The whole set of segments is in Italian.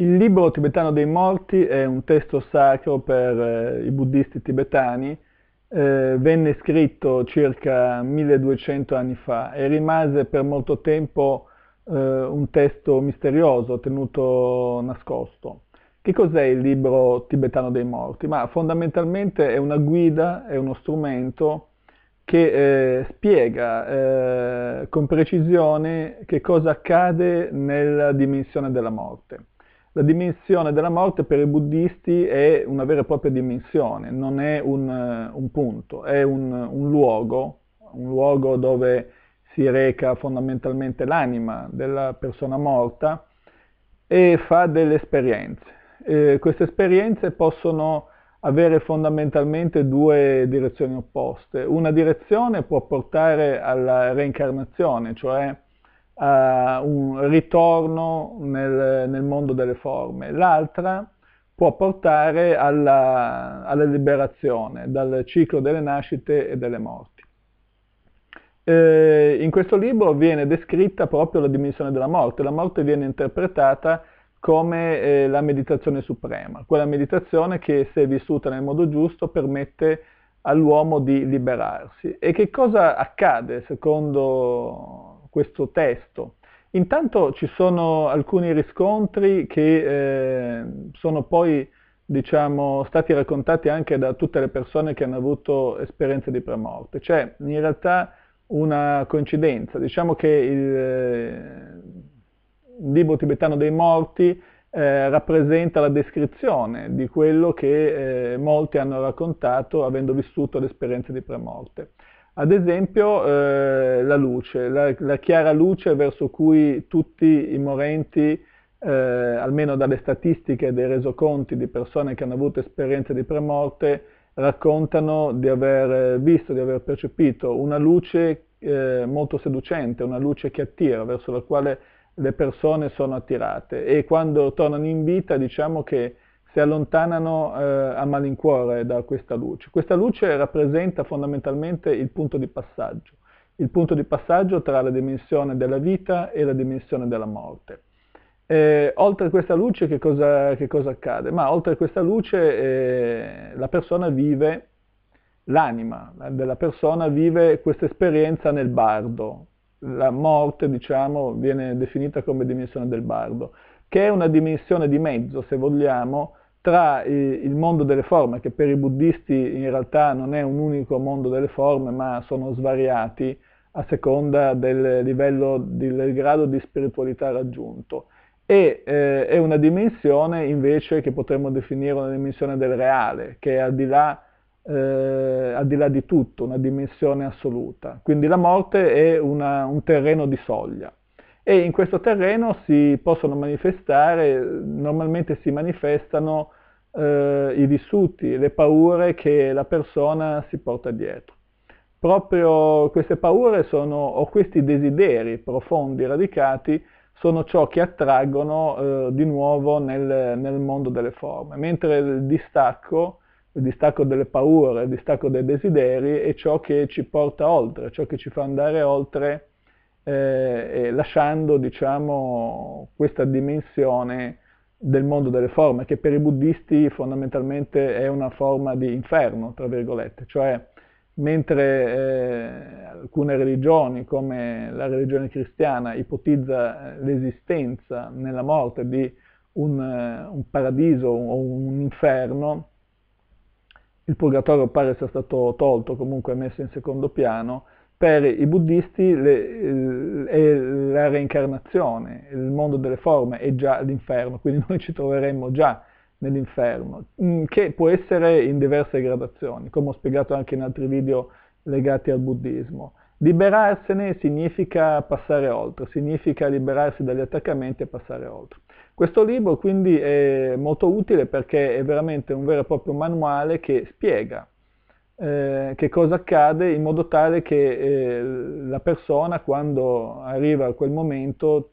Il libro tibetano dei morti è un testo sacro per eh, i buddhisti tibetani, eh, venne scritto circa 1200 anni fa e rimase per molto tempo eh, un testo misterioso tenuto nascosto. Che cos'è il libro tibetano dei morti? Ma fondamentalmente è una guida, è uno strumento che eh, spiega eh, con precisione che cosa accade nella dimensione della morte la dimensione della morte per i buddhisti è una vera e propria dimensione, non è un, eh, un punto, è un, un, luogo, un luogo dove si reca fondamentalmente l'anima della persona morta e fa delle esperienze. Eh, queste esperienze possono avere fondamentalmente due direzioni opposte. Una direzione può portare alla reincarnazione, cioè a eh, un ritorno nel, nel mondo delle forme, l'altra può portare alla, alla, liberazione dal ciclo delle nascite e delle morti. Eh, in questo libro viene descritta proprio la dimensione della morte, la morte viene interpretata come eh, la meditazione suprema, quella meditazione che se vissuta nel modo giusto permette all'uomo di liberarsi. E che cosa accade secondo questo testo. Intanto ci sono alcuni riscontri che eh, sono poi diciamo, stati raccontati anche da tutte le persone che hanno avuto esperienze di premorte. C'è cioè, in realtà una coincidenza, diciamo che il eh, libro tibetano dei morti eh, rappresenta la descrizione di quello che eh, molti hanno raccontato avendo vissuto le esperienze di premorte. Ad esempio eh, la luce, la, la, chiara luce verso cui tutti i morenti, eh, almeno dalle statistiche dei resoconti di persone che hanno avuto esperienze di premorte, raccontano di aver eh, visto, di aver percepito una luce eh, molto seducente, una luce che attira, verso la quale le persone sono attirate e quando tornano in vita diciamo che si allontanano eh, a malincuore da questa luce. Questa luce rappresenta fondamentalmente il punto di passaggio, il punto di passaggio tra la dimensione della vita e la dimensione della morte. Eh, oltre a questa luce che cosa, che cosa, accade? Ma oltre a questa luce eh, la persona vive l'anima della persona vive questa esperienza nel bardo. La morte, diciamo, viene definita come dimensione del bardo, che è una dimensione di mezzo, se vogliamo, tra il mondo delle forme, che per i buddhisti in realtà non è un unico mondo delle forme, ma sono svariati a seconda del livello, del grado di spiritualità raggiunto. E eh, è una dimensione invece che potremmo definire una dimensione del reale, che è al di là eh, al di là di tutto, una dimensione assoluta. Quindi la morte è una, un terreno di soglia e in questo terreno si possono manifestare, normalmente si manifestano eh, i vissuti, le paure che la persona si porta dietro. Proprio queste paure sono, o questi desideri profondi, radicati, sono ciò che attraggono eh, di nuovo nel, nel, mondo delle forme, mentre il distacco, il distacco delle paure, il distacco dei desideri è ciò che ci porta oltre, ciò che ci fa andare oltre eh, lasciando diciamo, questa dimensione del mondo delle forme, che per i buddhisti fondamentalmente è una forma di inferno, tra virgolette, cioè mentre eh, alcune religioni, come la religione cristiana, ipotizza eh, l'esistenza nella morte di un, eh, un paradiso o un inferno, il purgatorio pare sia stato tolto, comunque messo in secondo piano, per i buddisti le, eh, è la reincarnazione, il mondo delle forme è già l'inferno, quindi noi ci troveremmo già nell'inferno, mm, che può essere in diverse gradazioni, come ho spiegato anche in altri video legati al buddismo. Liberarsene significa passare oltre, significa liberarsi dagli attaccamenti e passare oltre. Questo libro quindi è molto utile perché è veramente un vero e proprio manuale che spiega eh, che cosa accade in modo tale che eh, la persona quando arriva a quel momento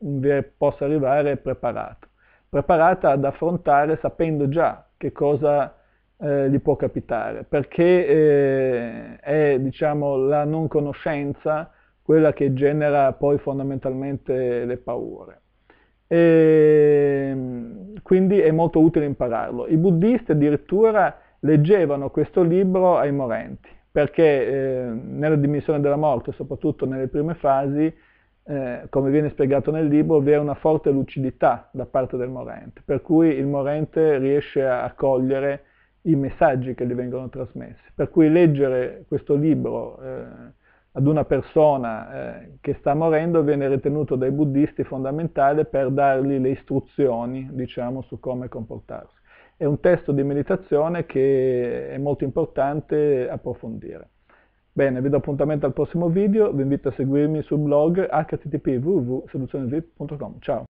possa arrivare preparata, preparata ad affrontare sapendo già che cosa eh, gli può capitare, perché eh, è diciamo, la non conoscenza quella che genera poi fondamentalmente le paure. E, ehm, quindi è molto utile impararlo. I buddhisti addirittura leggevano questo libro ai morenti, perché eh, nella dimensione della morte, soprattutto nelle prime fasi, eh, come viene spiegato nel libro, vi è una forte lucidità da parte del morente, per cui il morente riesce a cogliere i messaggi che gli vengono trasmessi. Per cui leggere questo libro eh, ad una persona eh, che sta morendo viene ritenuto dai buddhisti fondamentale per dargli le istruzioni, diciamo, su come comportarsi è un testo di meditazione che è molto importante approfondire. Bene, vi do appuntamento al prossimo video, vi invito a seguirmi sul blog http www.seduzionevip.com. Ciao!